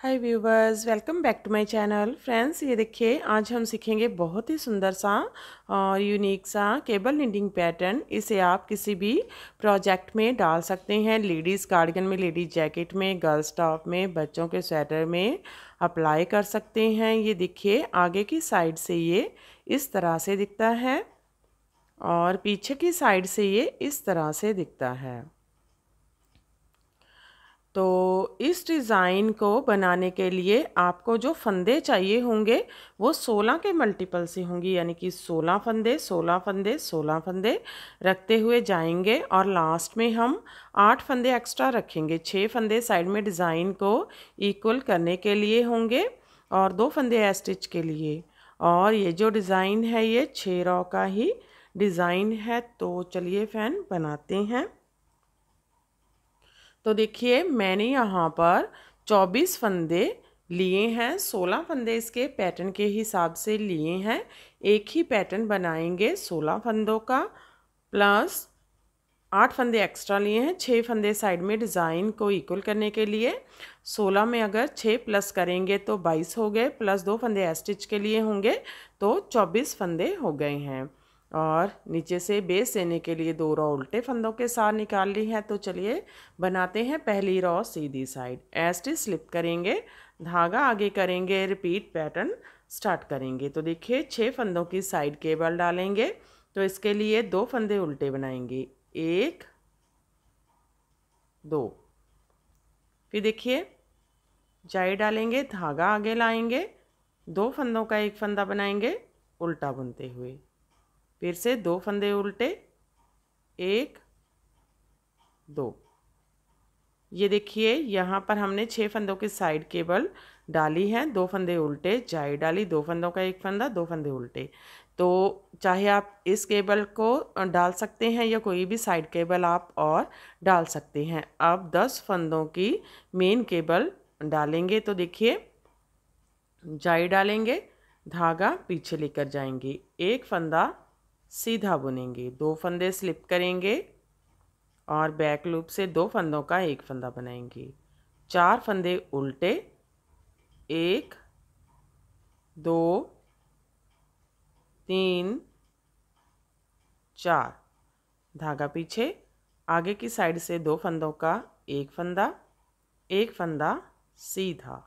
hi viewers welcome back to my channel friends ये देखिए आज हम सीखेंगे बहुत ही सुंदर सा और यूनिक सा केबल निडिंग पैटर्न इसे आप किसी भी प्रोजेक्ट में डाल सकते हैं लेडीज़ कार्डिगन में लेडीज़ जैकेट में गर्ल्स टॉप में बच्चों के स्वेटर में अप्लाई कर सकते हैं ये देखिए आगे की साइड से ये इस तरह से दिखता है और पीछे की साइड से ये इस तरह से दिखता है तो इस डिज़ाइन को बनाने के लिए आपको जो फंदे चाहिए होंगे वो सोलह के मल्टीपल से होंगी यानी कि सोलह फंदे सोलह फंदे सोलह फंदे रखते हुए जाएंगे और लास्ट में हम आठ फंदे एक्स्ट्रा रखेंगे छः फंदे साइड में डिज़ाइन को इक्वल करने के लिए होंगे और दो फंदे स्टिच के लिए और ये जो डिज़ाइन है ये छः रॉ का ही डिज़ाइन है तो चलिए फैन बनाते हैं तो देखिए मैंने यहाँ पर 24 फंदे लिए हैं 16 फंदे इसके पैटर्न के हिसाब से लिए हैं एक ही पैटर्न बनाएंगे 16 फंदों का प्लस आठ फंदे एक्स्ट्रा लिए हैं छः फंदे साइड में डिज़ाइन को इक्वल करने के लिए सोलह में अगर छः प्लस करेंगे तो बाईस हो गए प्लस दो फंदे एस्टिच के लिए होंगे तो चौबीस फंदे हो गए हैं और नीचे से बेस देने के लिए दो रॉ उल्टे फंदों के साथ निकाल ली है तो चलिए बनाते हैं पहली रॉ सीधी साइड टी स्लिप करेंगे धागा आगे करेंगे रिपीट पैटर्न स्टार्ट करेंगे तो देखिए छः फंदों की साइड केबल डालेंगे तो इसके लिए दो फंदे उल्टे बनाएंगे एक दो फिर देखिए जाई डालेंगे धागा आगे लाएंगे दो फंदों का एक फंदा बनाएंगे उल्टा बुनते हुए फिर से दो फंदे उल्टे एक दो ये देखिए यहाँ पर हमने छः फंदों की साइड केबल डाली है दो फंदे उल्टे जाई डाली दो फंदों का एक फंदा दो फंदे उल्टे तो चाहे आप इस केबल को डाल सकते हैं या कोई भी साइड केबल आप और डाल सकते हैं अब दस फंदों की मेन केबल डालेंगे तो देखिए जाई डालेंगे धागा पीछे लेकर जाएंगे एक फंदा सीधा बुनेंगे दो फंदे स्लिप करेंगे और बैक लूप से दो फंदों का एक फंदा बनाएंगे चार फंदे उल्टे एक दो तीन चार धागा पीछे आगे की साइड से दो फंदों का एक फंदा एक फंदा सीधा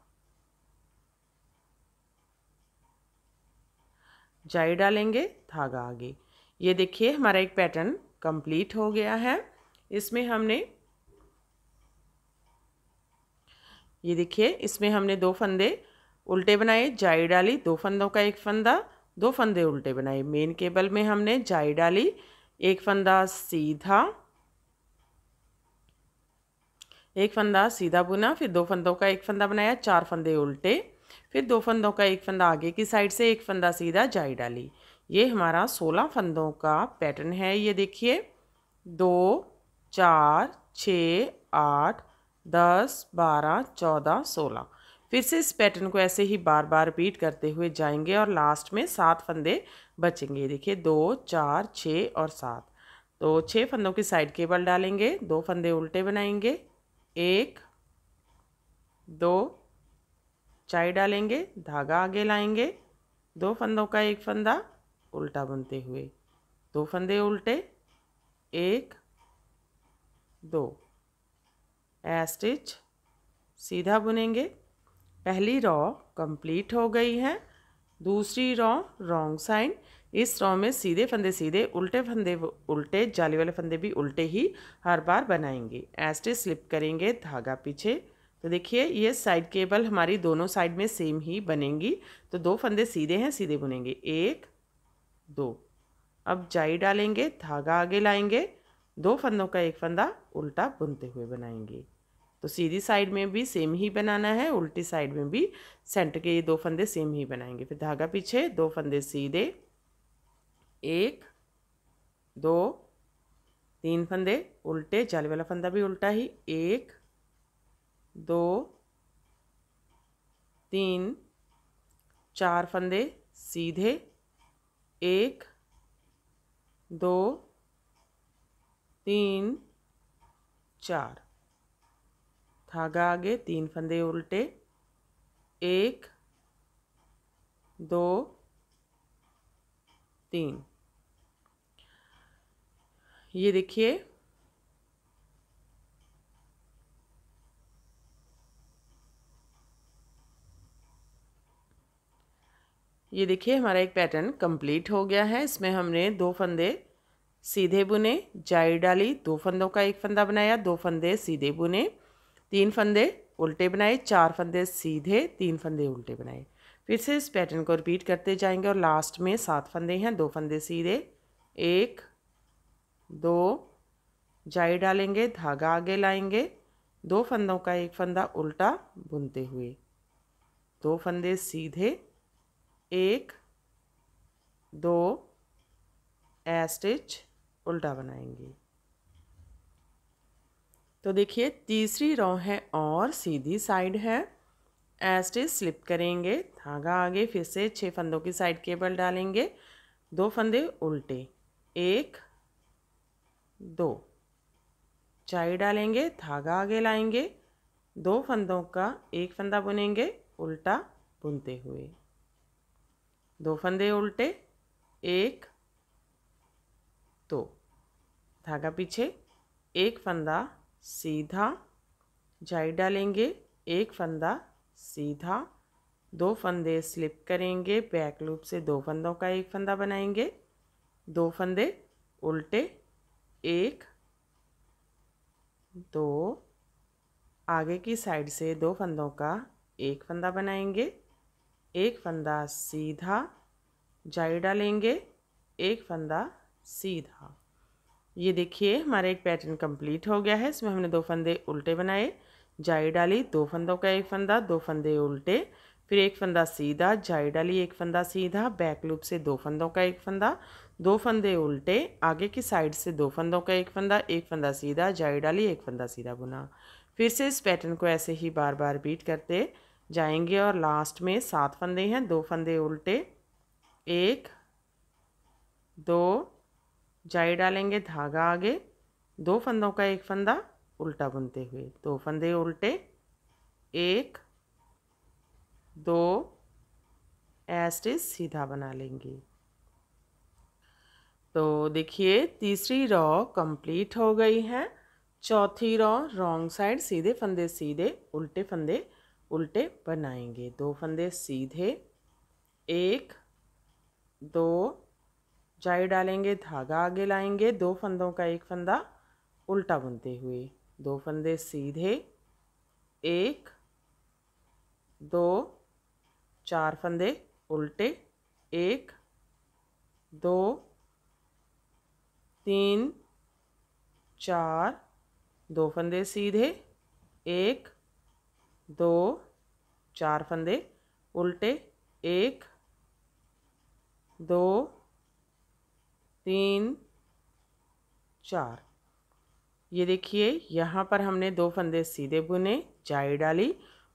जाई डालेंगे धागा आगे ये देखिए हमारा एक पैटर्न कंप्लीट हो गया है इसमें हमने ये देखिए इसमें हमने दो फंदे उल्टे बनाए जाई डाली दो फंदों का एक फंदा दो फंदे उल्टे बनाए मेन केबल में हमने जाई डाली एक फंदा सीधा एक फंदा सीधा बुना फिर दो फंदों का एक फंदा बनाया चार फंदे उल्टे फिर दो फंदों का एक फंदा आगे की साइड से एक फंदा सीधा जाई डाली ये हमारा सोलह फंदों का पैटर्न है ये देखिए दो चार छ आठ दस बारह चौदह सोलह फिर से इस पैटर्न को ऐसे ही बार बार रिपीट करते हुए जाएंगे और लास्ट में सात फंदे बचेंगे देखिए दो चार छः और सात तो छः फंदों की साइड केबल डालेंगे दो फंदे उल्टे बनाएंगे एक दो चाय डालेंगे धागा आगे लाएंगे दो फंदों का एक फंदा उल्टा बनते हुए दो फंदे उल्टे एक दो एस्टिच स्टिच सीधा बुनेंगे पहली रॉ कंप्लीट हो गई है दूसरी रॉ रॉन्ग साइड इस रॉ में सीधे फंदे सीधे उल्टे फंदे उल्टे जाली वाले फंदे भी उल्टे ही हर बार बनाएंगे एस्टिच स्लिप करेंगे धागा पीछे तो देखिए ये साइड केबल हमारी दोनों साइड में सेम ही बनेंगी तो दो फंदे सीधे हैं सीधे बुनेंगे एक दो अब जाई डालेंगे धागा आगे लाएंगे दो फंदों का एक फंदा उल्टा बुनते हुए बनाएंगे तो सीधी साइड में भी सेम ही बनाना है उल्टी साइड में भी सेंटर के ये दो फंदे सेम ही बनाएंगे फिर धागा पीछे दो फंदे सीधे एक दो तीन फंदे उल्टे जाले वाला फंदा भी उल्टा ही एक दो तीन चार फंदे सीधे एक दो तीन चार धागा आगे तीन फंदे उल्टे एक दो तीन ये देखिए ये देखिए हमारा एक पैटर्न कंप्लीट हो गया है इसमें हमने दो फंदे सीधे बुने जाई डाली दो फंदों का एक फंदा बनाया दो फंदे सीधे बुने तीन फंदे उल्टे बनाए चार फंदे सीधे तीन फंदे उल्टे बनाए फिर से इस पैटर्न को रिपीट करते जाएंगे और लास्ट में सात फंदे हैं दो फंदे सीधे एक दो जाई डालेंगे धागा आगे लाएंगे दो फंदों का एक फंदा उल्टा बुनते हुए दो फंदे सीधे एक दो एस्टिच उल्टा बनाएंगे तो देखिए तीसरी रॉ है और सीधी साइड है एस्टिच स्लिप करेंगे धागा आगे फिर से छः फंदों की साइड केबल डालेंगे दो फंदे उल्टे एक दो चाई डालेंगे धागा आगे लाएंगे दो फंदों का एक फंदा बुनेंगे उल्टा बुनते हुए दो फंदे उल्टे एक दो धागा पीछे एक फंदा सीधा जाई डालेंगे एक फंदा सीधा दो फंदे स्लिप करेंगे बैक लूप से दो फंदों का एक फंदा बनाएंगे दो फंदे उल्टे एक दो आगे की साइड से दो फंदों का एक फंदा बनाएंगे एक फंदा सीधा जाई डालेंगे एक फंदा सीधा ये देखिए हमारा एक पैटर्न कंप्लीट हो गया है इसमें हमने दो फंदे उल्टे बनाए जाई डाली दो फंदों का एक फंदा दो फंदे उल्टे फिर एक फंदा सीधा जाई डाली एक फंदा सीधा बैक लूप से दो फंदों का एक फंदा दो फंदे उल्टे आगे की साइड से दो फंदों का एक फंदा एक फंदा सीधा जाई डाली एक फंदा सीधा बुना फिर से इस पैटर्न को ऐसे ही बार बार बीट करते जाएंगे और लास्ट में सात फंदे हैं दो फंदे उल्टे एक दो जाई डालेंगे धागा आगे दो फंदों का एक फंदा उल्टा बुनते हुए दो फंदे उल्टे एक दो एस्टिस सीधा बना लेंगे तो देखिए तीसरी रॉ कंप्लीट हो गई है चौथी रॉ रॉन्ग साइड सीधे फंदे सीधे उल्टे फंदे उल्टे बनाएंगे दो फंदे सीधे एक दो जाई डालेंगे धागा आगे लाएंगे दो फंदों का एक फंदा उल्टा बुनते हुए दो फंदे सीधे एक दो चार फंदे उल्टे एक दो तीन चार दो फंदे सीधे एक दो चार फंदे उल्टे एक दो तीन चार ये देखिए यहाँ पर हमने दो फंदे सीधे बुने जाई डाली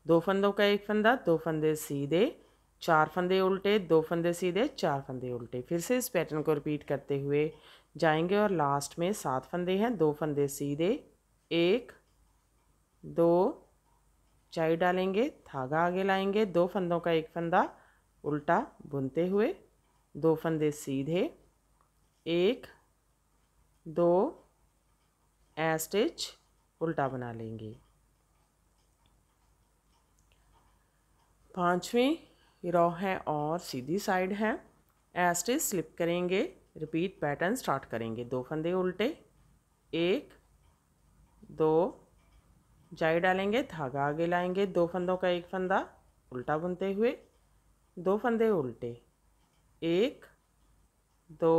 दो फंदों का एक फंदा दो फंदे सीधे चार फंदे उल्टे दो फंदे सीधे चार फंदे उल्टे फिर से इस पैटर्न को रिपीट करते हुए जाएंगे और लास्ट में सात फंदे हैं दो फंदे सीधे एक दो चाई डालेंगे धागा आगे लाएंगे दो फंदों का एक फंदा उल्टा बुनते हुए दो फंदे सीधे एक दो एस्टिच स्टिच उल्टा बना लेंगे पांचवी रो है और सीधी साइड है एस्टिच स्लिप करेंगे रिपीट पैटर्न स्टार्ट करेंगे दो फंदे उल्टे एक दो जाई डालेंगे धागा आगे लाएंगे दो फंदों का एक फंदा उल्टा बुनते हुए दो फंदे उल्टे एक दो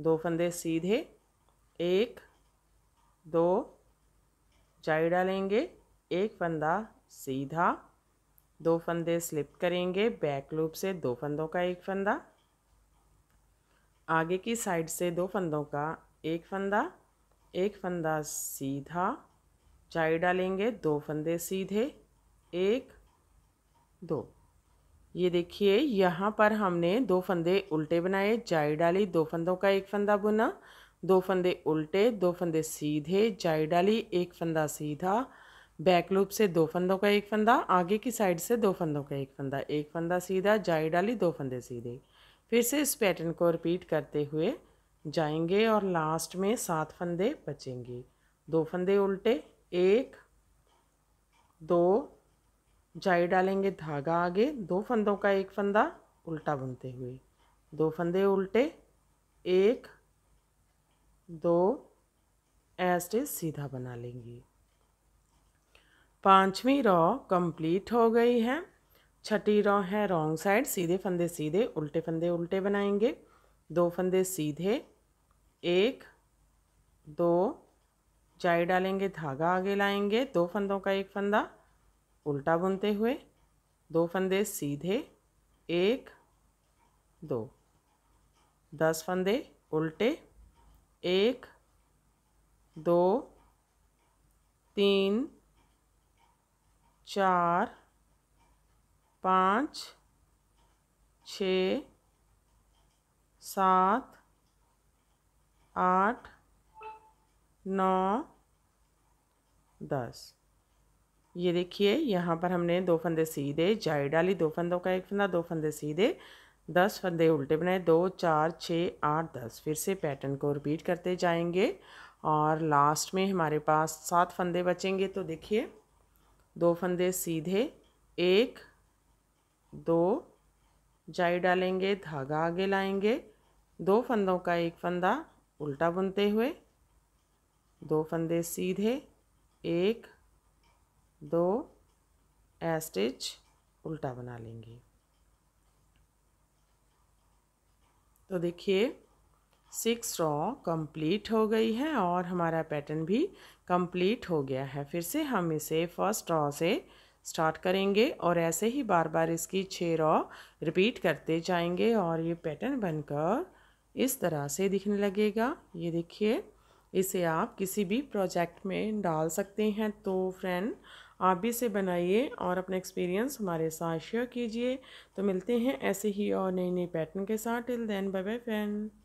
दो फंदे सीधे एक दो जाई डालेंगे एक फंदा सीधा दो फंदे स्लिप करेंगे बैक लूप से दो फंदों का एक फंदा आगे की साइड से दो फंदों का एक फंदा एक फंदा सीधा चाय डालेंगे दो फंदे सीधे एक दो ये देखिए यहाँ पर हमने दो फंदे उल्टे बनाए जाई डाली दो फंदों का एक फंदा बुना दो फंदे उल्टे दो फंदे सीधे जाई डाली एक फंदा सीधा बैक लूप से दो फंदों का एक फंदा आगे की साइड से दो फंदों का एक फंदा एक फंदा सीधा जाई डाली दो फंदे सीधे फिर से इस पैटर्न को रिपीट करते हुए जाएंगे और लास्ट में सात फंदे बचेंगे दो फंदे उल्टे एक दो जाई डालेंगे धागा आगे दो फंदों का एक फंदा उल्टा बुनते हुए दो फंदे उल्टे एक दो ऐसे सीधा बना लेंगे पांचवी रॉ कंप्लीट हो गई है छठी रॉ है रॉन्ग साइड सीधे फंदे सीधे उल्टे फंदे उल्टे बनाएंगे दो फंदे सीधे एक दो चाय डालेंगे धागा आगे लाएंगे दो फंदों का एक फंदा उल्टा बुनते हुए दो फंदे सीधे एक दो दस फंदे उल्टे एक दो तीन चार पाँच छ सात आठ नौ दस ये देखिए यहाँ पर हमने दो फंदे सीधे जाई डाली दो फंदों का एक फंदा दो फंदे सीधे दस फंदे उल्टे बनाए दो चार छः आठ दस फिर से पैटर्न को रिपीट करते जाएंगे और लास्ट में हमारे पास सात फंदे बचेंगे तो देखिए दो फंदे सीधे एक दो जाई डालेंगे धागा आगे लाएंगे दो फंदों का एक फंदा उल्टा बुनते हुए दो फंदे सीधे एक दो एस्टिच उल्टा बना लेंगे तो देखिए सिक्स रॉ कंप्लीट हो गई है और हमारा पैटर्न भी कंप्लीट हो गया है फिर से हम इसे फर्स्ट रॉ से स्टार्ट करेंगे और ऐसे ही बार बार इसकी छः रॉ रिपीट करते जाएंगे और ये पैटर्न बनकर इस तरह से दिखने लगेगा ये देखिए इसे आप किसी भी प्रोजेक्ट में डाल सकते हैं तो फ्रेंड आप भी इसे बनाइए और अपना एक्सपीरियंस हमारे साथ शेयर कीजिए तो मिलते हैं ऐसे ही और नई नई पैटर्न के साथ till then bye bye friend